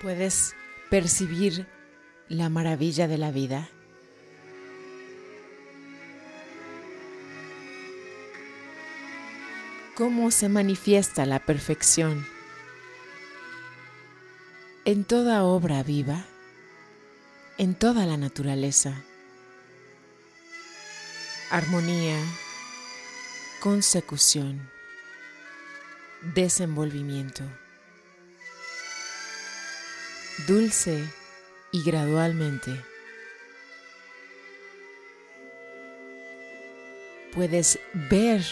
puedes percibir la maravilla de la vida. ¿Cómo se manifiesta la perfección? En toda obra viva, en toda la naturaleza. Armonía, consecución, desenvolvimiento dulce y gradualmente. Puedes ver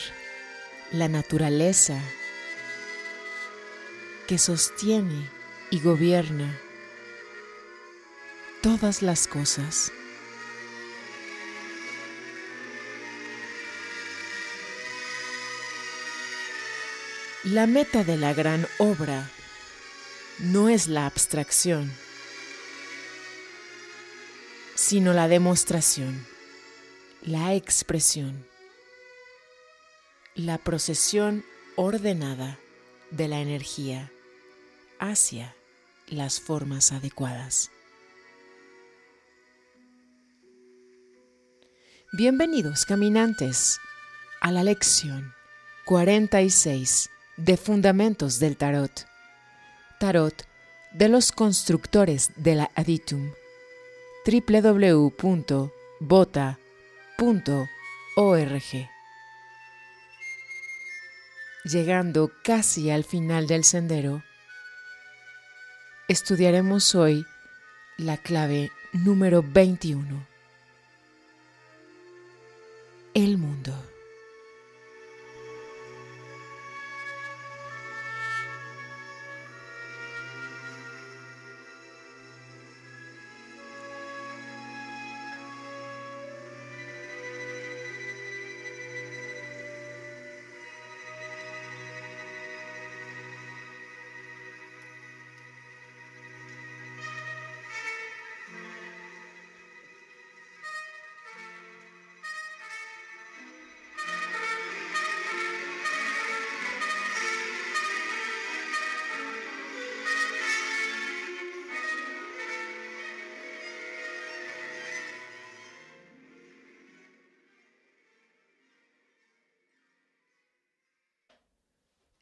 la naturaleza que sostiene y gobierna todas las cosas. La meta de la gran obra no es la abstracción, sino la demostración, la expresión, la procesión ordenada de la energía hacia las formas adecuadas. Bienvenidos caminantes a la lección 46 de Fundamentos del Tarot. Tarot de los constructores de la Aditum. www.bota.org. Llegando casi al final del sendero, estudiaremos hoy la clave número 21. El mundo.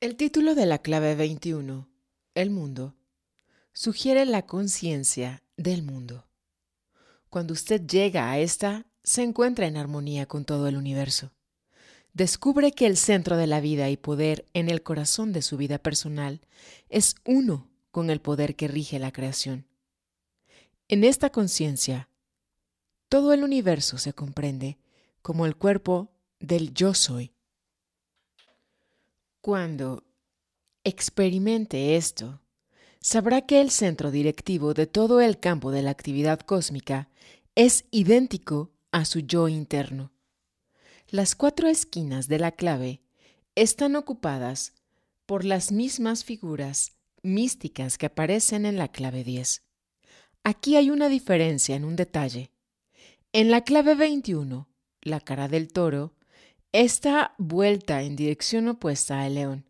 El título de la clave 21, El mundo, sugiere la conciencia del mundo. Cuando usted llega a esta, se encuentra en armonía con todo el universo. Descubre que el centro de la vida y poder en el corazón de su vida personal es uno con el poder que rige la creación. En esta conciencia, todo el universo se comprende como el cuerpo del yo soy. Cuando experimente esto, sabrá que el centro directivo de todo el campo de la actividad cósmica es idéntico a su yo interno. Las cuatro esquinas de la clave están ocupadas por las mismas figuras místicas que aparecen en la clave 10. Aquí hay una diferencia en un detalle. En la clave 21, la cara del toro Está vuelta en dirección opuesta al león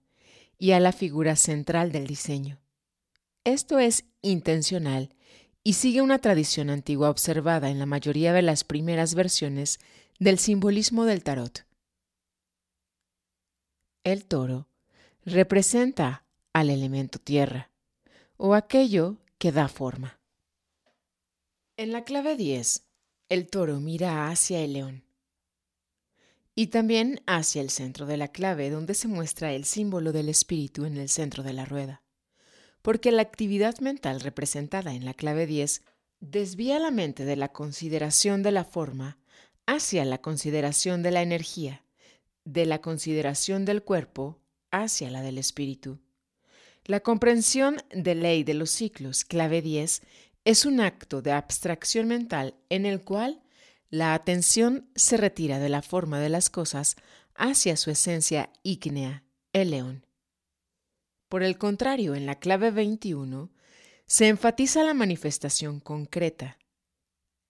y a la figura central del diseño. Esto es intencional y sigue una tradición antigua observada en la mayoría de las primeras versiones del simbolismo del tarot. El toro representa al elemento tierra o aquello que da forma. En la clave 10, el toro mira hacia el león y también hacia el centro de la clave, donde se muestra el símbolo del espíritu en el centro de la rueda. Porque la actividad mental representada en la clave 10 desvía la mente de la consideración de la forma hacia la consideración de la energía, de la consideración del cuerpo hacia la del espíritu. La comprensión de ley de los ciclos, clave 10, es un acto de abstracción mental en el cual la atención se retira de la forma de las cosas hacia su esencia ígnea, el león. Por el contrario, en la clave 21 se enfatiza la manifestación concreta.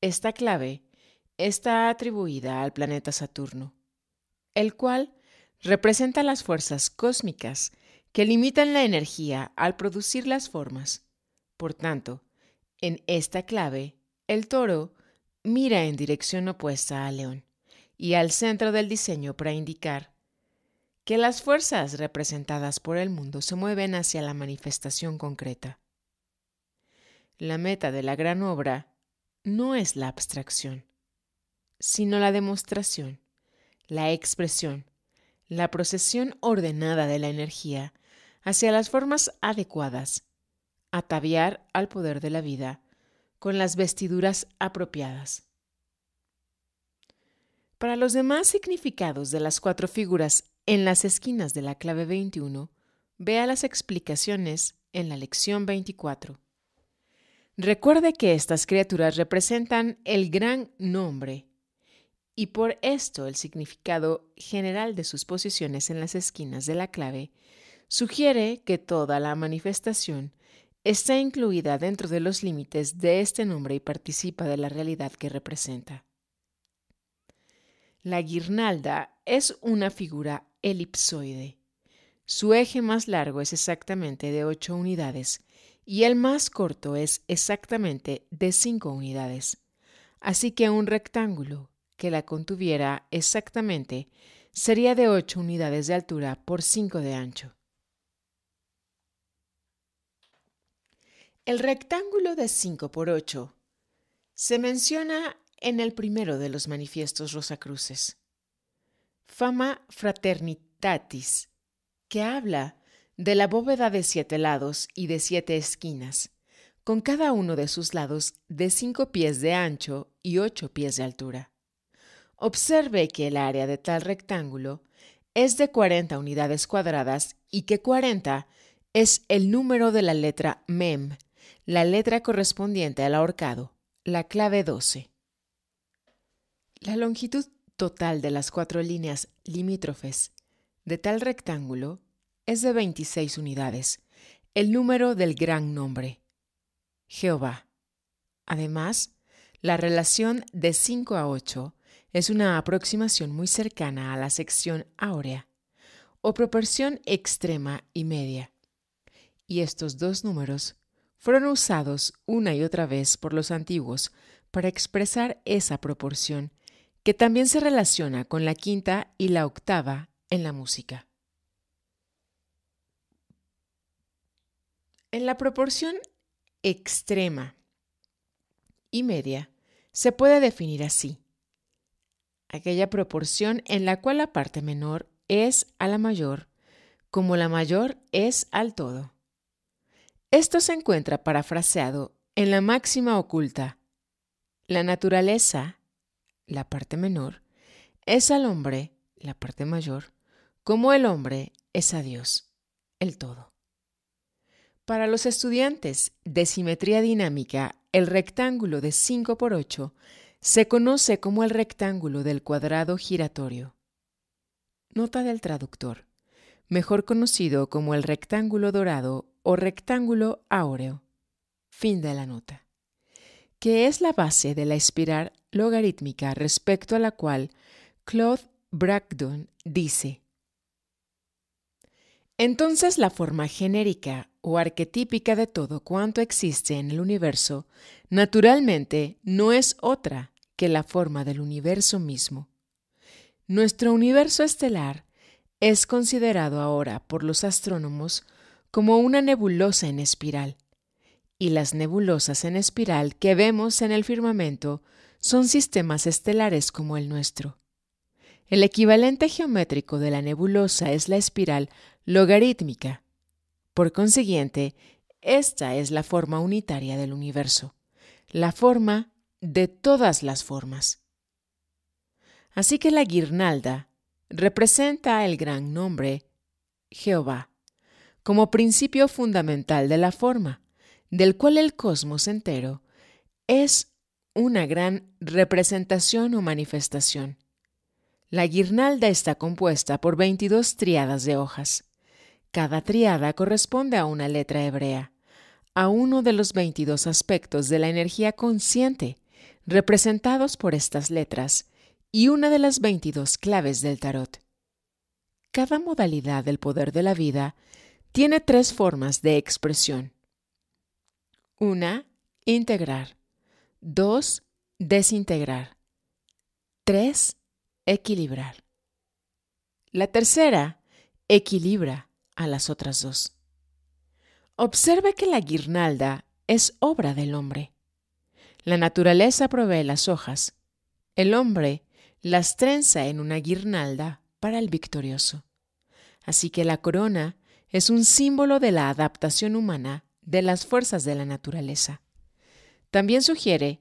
Esta clave está atribuida al planeta Saturno, el cual representa las fuerzas cósmicas que limitan la energía al producir las formas. Por tanto, en esta clave, el toro mira en dirección opuesta a León y al centro del diseño para indicar que las fuerzas representadas por el mundo se mueven hacia la manifestación concreta. La meta de la gran obra no es la abstracción, sino la demostración, la expresión, la procesión ordenada de la energía hacia las formas adecuadas, ataviar al poder de la vida con las vestiduras apropiadas. Para los demás significados de las cuatro figuras en las esquinas de la clave 21, vea las explicaciones en la lección 24. Recuerde que estas criaturas representan el gran nombre y por esto el significado general de sus posiciones en las esquinas de la clave sugiere que toda la manifestación está incluida dentro de los límites de este nombre y participa de la realidad que representa. La guirnalda es una figura elipsoide. Su eje más largo es exactamente de 8 unidades y el más corto es exactamente de 5 unidades. Así que un rectángulo que la contuviera exactamente sería de 8 unidades de altura por 5 de ancho. El rectángulo de 5 por 8 se menciona en el primero de los manifiestos Rosacruces. Fama Fraternitatis, que habla de la bóveda de siete lados y de siete esquinas, con cada uno de sus lados de cinco pies de ancho y ocho pies de altura. Observe que el área de tal rectángulo es de 40 unidades cuadradas y que 40 es el número de la letra mem la letra correspondiente al ahorcado, la clave 12. La longitud total de las cuatro líneas limítrofes de tal rectángulo es de 26 unidades, el número del gran nombre, Jehová. Además, la relación de 5 a 8 es una aproximación muy cercana a la sección áurea, o proporción extrema y media. Y estos dos números fueron usados una y otra vez por los antiguos para expresar esa proporción, que también se relaciona con la quinta y la octava en la música. En la proporción extrema y media se puede definir así, aquella proporción en la cual la parte menor es a la mayor, como la mayor es al todo. Esto se encuentra parafraseado en la máxima oculta. La naturaleza, la parte menor, es al hombre, la parte mayor, como el hombre es a Dios, el todo. Para los estudiantes de simetría dinámica, el rectángulo de 5 por 8 se conoce como el rectángulo del cuadrado giratorio. Nota del traductor, mejor conocido como el rectángulo dorado o rectángulo áureo. Fin de la nota. Que es la base de la espiral logarítmica respecto a la cual Claude Bragdon dice. Entonces la forma genérica o arquetípica de todo cuanto existe en el universo, naturalmente no es otra que la forma del universo mismo. Nuestro universo estelar es considerado ahora por los astrónomos como una nebulosa en espiral. Y las nebulosas en espiral que vemos en el firmamento son sistemas estelares como el nuestro. El equivalente geométrico de la nebulosa es la espiral logarítmica. Por consiguiente, esta es la forma unitaria del universo, la forma de todas las formas. Así que la guirnalda representa el gran nombre Jehová como principio fundamental de la forma, del cual el cosmos entero es una gran representación o manifestación. La guirnalda está compuesta por 22 triadas de hojas. Cada triada corresponde a una letra hebrea, a uno de los 22 aspectos de la energía consciente, representados por estas letras, y una de las 22 claves del tarot. Cada modalidad del poder de la vida tiene tres formas de expresión. Una, integrar. Dos, desintegrar. Tres, equilibrar. La tercera, equilibra a las otras dos. Observe que la guirnalda es obra del hombre. La naturaleza provee las hojas. El hombre las trenza en una guirnalda para el victorioso. Así que la corona es un símbolo de la adaptación humana de las fuerzas de la naturaleza. También sugiere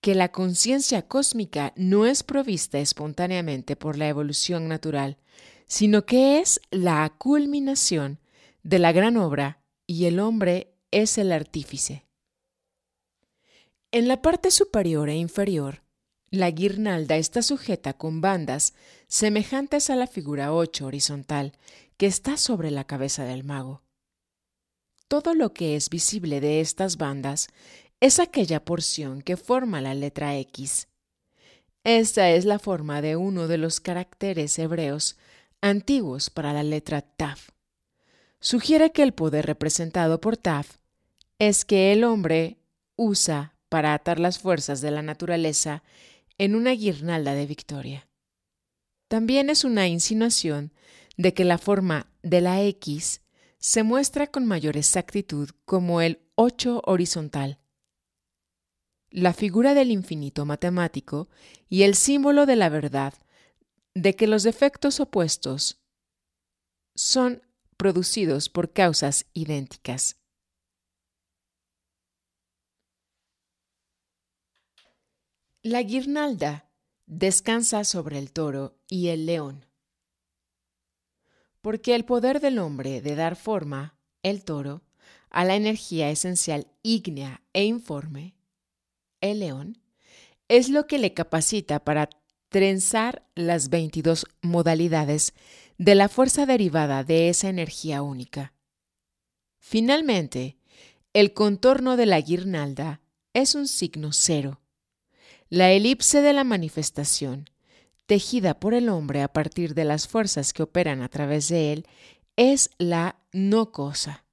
que la conciencia cósmica no es provista espontáneamente por la evolución natural, sino que es la culminación de la gran obra y el hombre es el artífice. En la parte superior e inferior, la guirnalda está sujeta con bandas semejantes a la figura 8 horizontal que está sobre la cabeza del mago. Todo lo que es visible de estas bandas es aquella porción que forma la letra X. Esta es la forma de uno de los caracteres hebreos antiguos para la letra Taf. Sugiere que el poder representado por Taf es que el hombre usa para atar las fuerzas de la naturaleza en una guirnalda de victoria. También es una insinuación de que la forma de la X se muestra con mayor exactitud como el 8 horizontal, la figura del infinito matemático y el símbolo de la verdad de que los efectos opuestos son producidos por causas idénticas. La guirnalda descansa sobre el toro y el león porque el poder del hombre de dar forma, el toro, a la energía esencial ígnea e informe, el león, es lo que le capacita para trenzar las 22 modalidades de la fuerza derivada de esa energía única. Finalmente, el contorno de la guirnalda es un signo cero, la elipse de la manifestación, tejida por el hombre a partir de las fuerzas que operan a través de él, es la no cosa.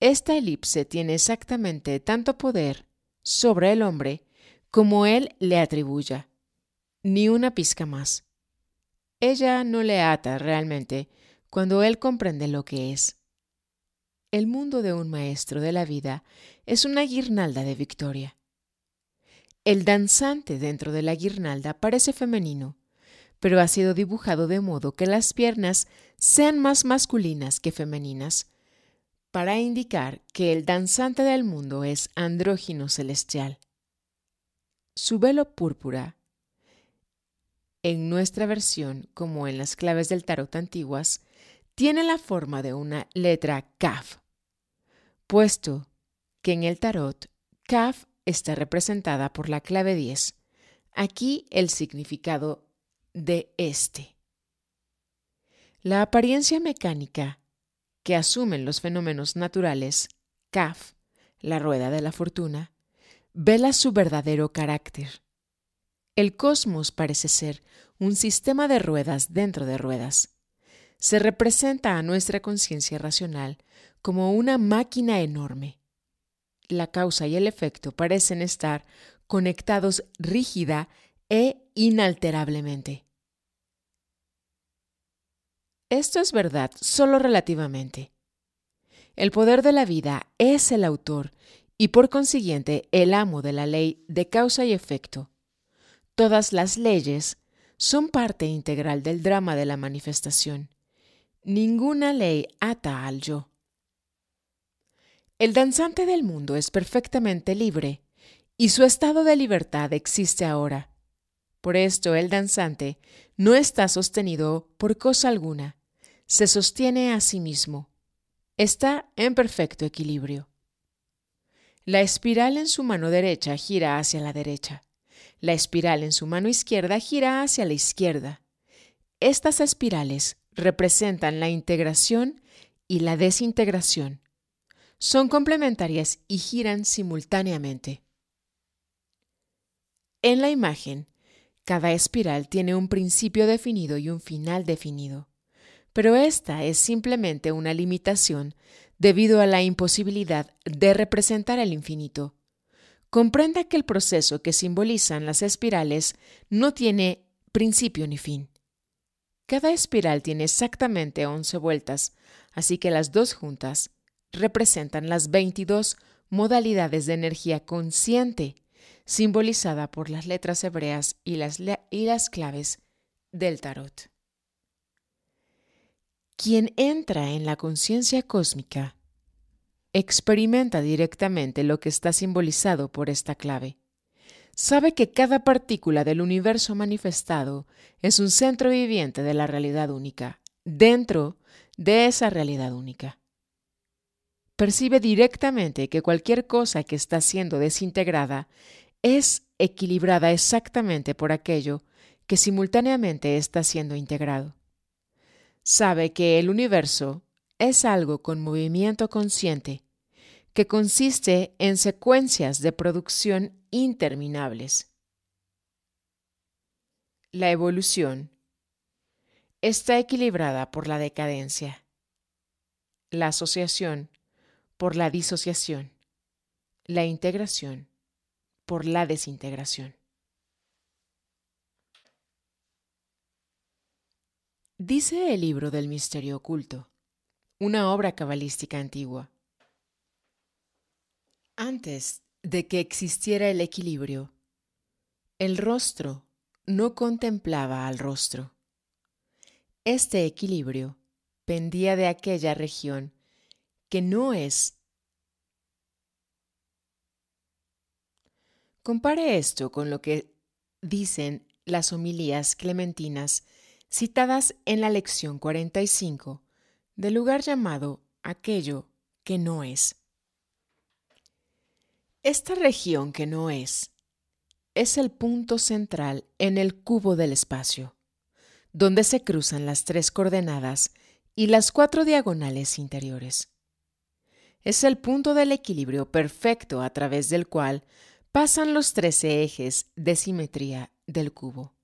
Esta elipse tiene exactamente tanto poder sobre el hombre como él le atribuya, ni una pizca más. Ella no le ata realmente cuando él comprende lo que es. El mundo de un maestro de la vida es una guirnalda de victoria. El danzante dentro de la guirnalda parece femenino, pero ha sido dibujado de modo que las piernas sean más masculinas que femeninas, para indicar que el danzante del mundo es andrógino celestial. Su velo púrpura, en nuestra versión como en las claves del tarot antiguas, tiene la forma de una letra Kaf, puesto que en el tarot Kaf está representada por la clave 10. Aquí el significado de este. La apariencia mecánica que asumen los fenómenos naturales, CAF, la rueda de la fortuna, vela su verdadero carácter. El cosmos parece ser un sistema de ruedas dentro de ruedas. Se representa a nuestra conciencia racional como una máquina enorme, la causa y el efecto parecen estar conectados rígida e inalterablemente. Esto es verdad solo relativamente. El poder de la vida es el autor y por consiguiente el amo de la ley de causa y efecto. Todas las leyes son parte integral del drama de la manifestación. Ninguna ley ata al yo. El danzante del mundo es perfectamente libre y su estado de libertad existe ahora. Por esto el danzante no está sostenido por cosa alguna, se sostiene a sí mismo, está en perfecto equilibrio. La espiral en su mano derecha gira hacia la derecha, la espiral en su mano izquierda gira hacia la izquierda. Estas espirales representan la integración y la desintegración son complementarias y giran simultáneamente. En la imagen, cada espiral tiene un principio definido y un final definido, pero esta es simplemente una limitación debido a la imposibilidad de representar el infinito. Comprenda que el proceso que simbolizan las espirales no tiene principio ni fin. Cada espiral tiene exactamente 11 vueltas, así que las dos juntas representan las 22 modalidades de energía consciente, simbolizada por las letras hebreas y las, y las claves del tarot. Quien entra en la conciencia cósmica experimenta directamente lo que está simbolizado por esta clave. Sabe que cada partícula del universo manifestado es un centro viviente de la realidad única, dentro de esa realidad única percibe directamente que cualquier cosa que está siendo desintegrada es equilibrada exactamente por aquello que simultáneamente está siendo integrado. Sabe que el universo es algo con movimiento consciente, que consiste en secuencias de producción interminables. La evolución está equilibrada por la decadencia. La asociación por la disociación, la integración, por la desintegración. Dice el libro del misterio oculto, una obra cabalística antigua. Antes de que existiera el equilibrio, el rostro no contemplaba al rostro. Este equilibrio pendía de aquella región que no es. Compare esto con lo que dicen las homilías clementinas citadas en la lección 45 del lugar llamado aquello que no es. Esta región que no es es el punto central en el cubo del espacio, donde se cruzan las tres coordenadas y las cuatro diagonales interiores es el punto del equilibrio perfecto a través del cual pasan los trece ejes de simetría del cubo.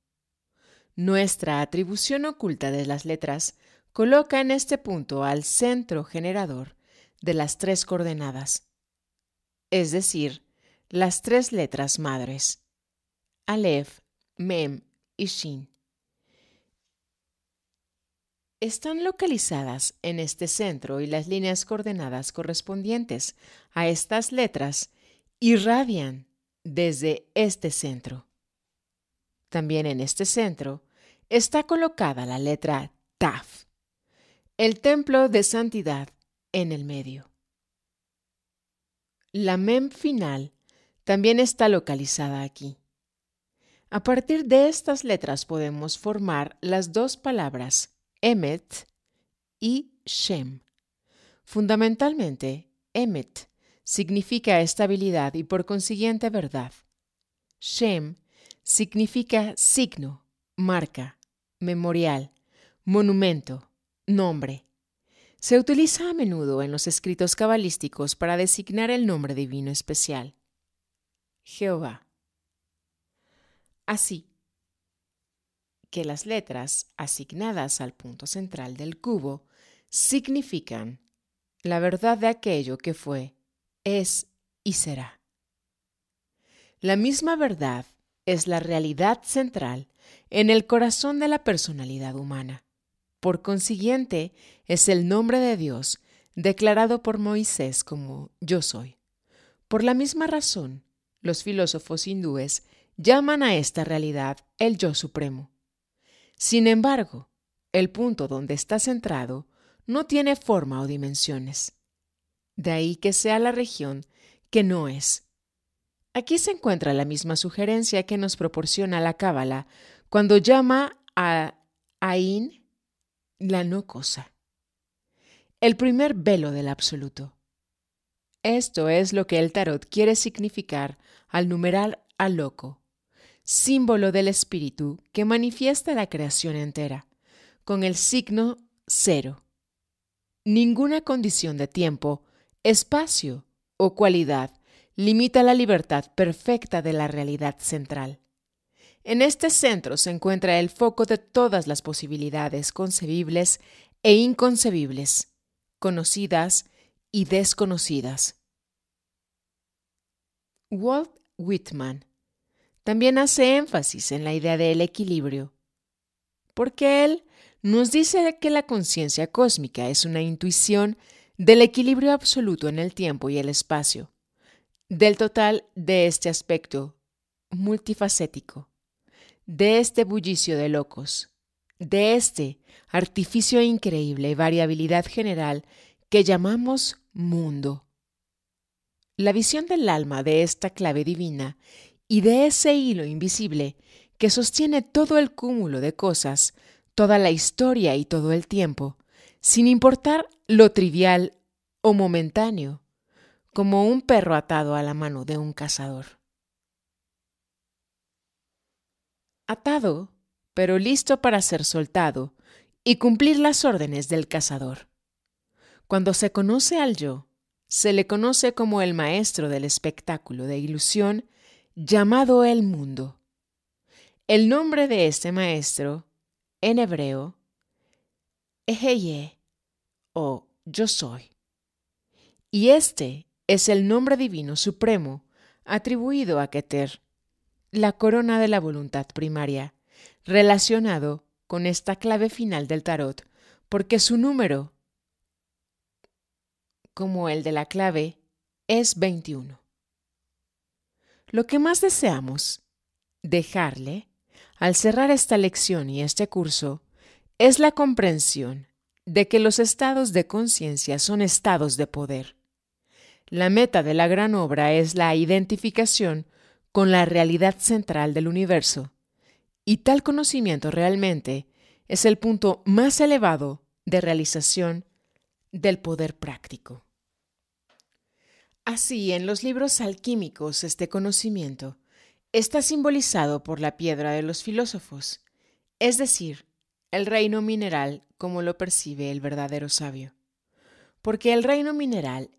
Nuestra atribución oculta de las letras coloca en este punto al centro generador de las tres coordenadas, es decir, las tres letras madres, Aleph, Mem y Shin están localizadas en este centro y las líneas coordenadas correspondientes a estas letras irradian desde este centro. También en este centro está colocada la letra Taf, el templo de santidad en el medio. La mem final también está localizada aquí. A partir de estas letras podemos formar las dos palabras Emet y Shem. Fundamentalmente, Emet significa estabilidad y por consiguiente verdad. Shem significa signo, marca, memorial, monumento, nombre. Se utiliza a menudo en los escritos cabalísticos para designar el nombre divino especial. Jehová. Así, que las letras asignadas al punto central del cubo significan la verdad de aquello que fue, es y será. La misma verdad es la realidad central en el corazón de la personalidad humana. Por consiguiente, es el nombre de Dios declarado por Moisés como yo soy. Por la misma razón, los filósofos hindúes llaman a esta realidad el yo supremo. Sin embargo, el punto donde está centrado no tiene forma o dimensiones. De ahí que sea la región que no es. Aquí se encuentra la misma sugerencia que nos proporciona la Cábala cuando llama a Ain la no cosa, el primer velo del absoluto. Esto es lo que el tarot quiere significar al numeral a loco símbolo del espíritu que manifiesta la creación entera, con el signo cero. Ninguna condición de tiempo, espacio o cualidad limita la libertad perfecta de la realidad central. En este centro se encuentra el foco de todas las posibilidades concebibles e inconcebibles, conocidas y desconocidas. Walt Whitman también hace énfasis en la idea del equilibrio, porque él nos dice que la conciencia cósmica es una intuición del equilibrio absoluto en el tiempo y el espacio, del total de este aspecto multifacético, de este bullicio de locos, de este artificio increíble y variabilidad general que llamamos mundo. La visión del alma de esta clave divina y de ese hilo invisible que sostiene todo el cúmulo de cosas, toda la historia y todo el tiempo, sin importar lo trivial o momentáneo, como un perro atado a la mano de un cazador. Atado, pero listo para ser soltado y cumplir las órdenes del cazador. Cuando se conoce al yo, se le conoce como el maestro del espectáculo de ilusión llamado el mundo. El nombre de este maestro, en hebreo, es o Yo soy. Y este es el nombre divino supremo atribuido a Keter, la corona de la voluntad primaria, relacionado con esta clave final del tarot, porque su número, como el de la clave, es 21. Lo que más deseamos dejarle al cerrar esta lección y este curso es la comprensión de que los estados de conciencia son estados de poder. La meta de la gran obra es la identificación con la realidad central del universo, y tal conocimiento realmente es el punto más elevado de realización del poder práctico. Así, en los libros alquímicos este conocimiento está simbolizado por la piedra de los filósofos, es decir, el reino mineral como lo percibe el verdadero sabio. Porque el reino mineral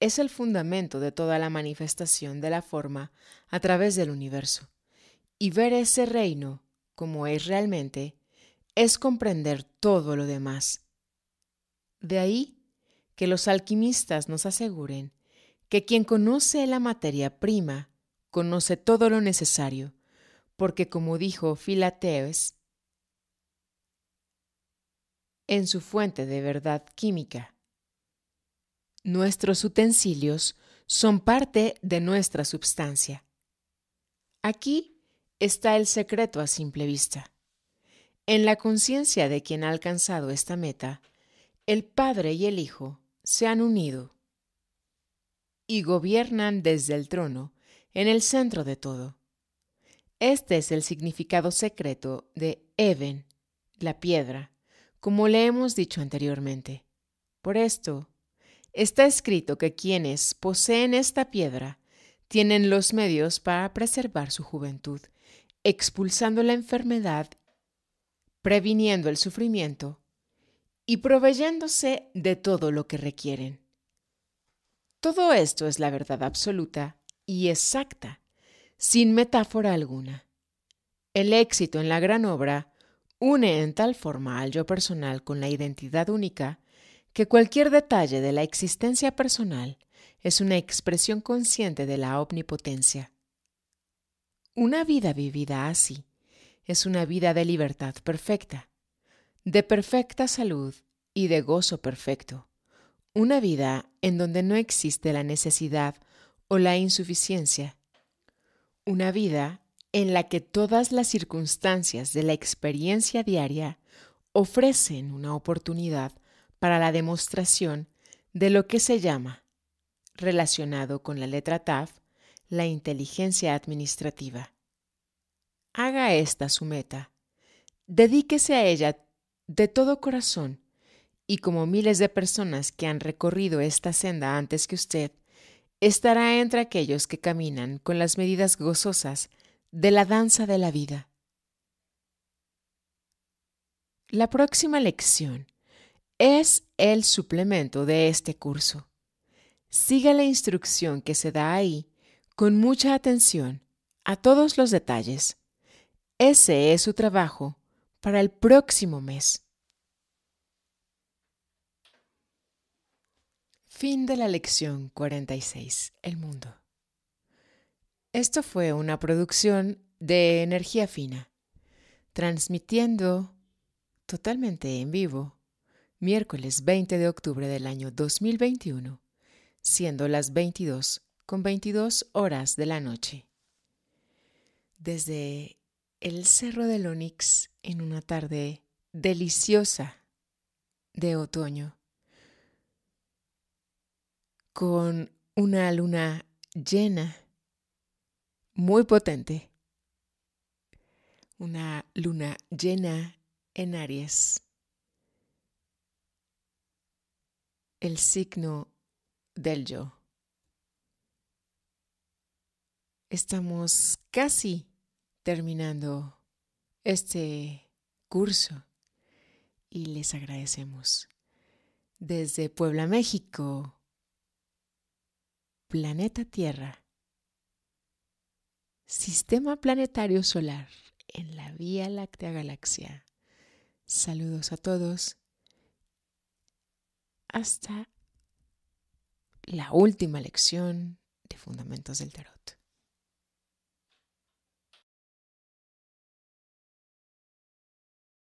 es el fundamento de toda la manifestación de la forma a través del universo. Y ver ese reino como es realmente es comprender todo lo demás. De ahí que los alquimistas nos aseguren que quien conoce la materia prima conoce todo lo necesario, porque como dijo Philateus, en su fuente de verdad química, nuestros utensilios son parte de nuestra substancia. Aquí está el secreto a simple vista. En la conciencia de quien ha alcanzado esta meta, el Padre y el Hijo se han unido y gobiernan desde el trono, en el centro de todo. Este es el significado secreto de Eben, la piedra, como le hemos dicho anteriormente. Por esto, está escrito que quienes poseen esta piedra tienen los medios para preservar su juventud, expulsando la enfermedad, previniendo el sufrimiento y proveyéndose de todo lo que requieren. Todo esto es la verdad absoluta y exacta, sin metáfora alguna. El éxito en la gran obra une en tal forma al yo personal con la identidad única que cualquier detalle de la existencia personal es una expresión consciente de la omnipotencia. Una vida vivida así es una vida de libertad perfecta, de perfecta salud y de gozo perfecto. Una vida en donde no existe la necesidad o la insuficiencia. Una vida en la que todas las circunstancias de la experiencia diaria ofrecen una oportunidad para la demostración de lo que se llama, relacionado con la letra TAF, la inteligencia administrativa. Haga esta su meta. Dedíquese a ella de todo corazón y como miles de personas que han recorrido esta senda antes que usted, estará entre aquellos que caminan con las medidas gozosas de la danza de la vida. La próxima lección es el suplemento de este curso. Siga la instrucción que se da ahí con mucha atención a todos los detalles. Ese es su trabajo para el próximo mes. Fin de la lección 46. El mundo. Esto fue una producción de energía fina, transmitiendo totalmente en vivo miércoles 20 de octubre del año 2021, siendo las 22 con 22 horas de la noche. Desde el Cerro de Onix en una tarde deliciosa de otoño con una luna llena, muy potente. Una luna llena en Aries. El signo del yo. Estamos casi terminando este curso y les agradecemos. Desde Puebla, México, planeta Tierra, Sistema Planetario Solar en la Vía Láctea Galaxia. Saludos a todos. Hasta la última lección de Fundamentos del Tarot.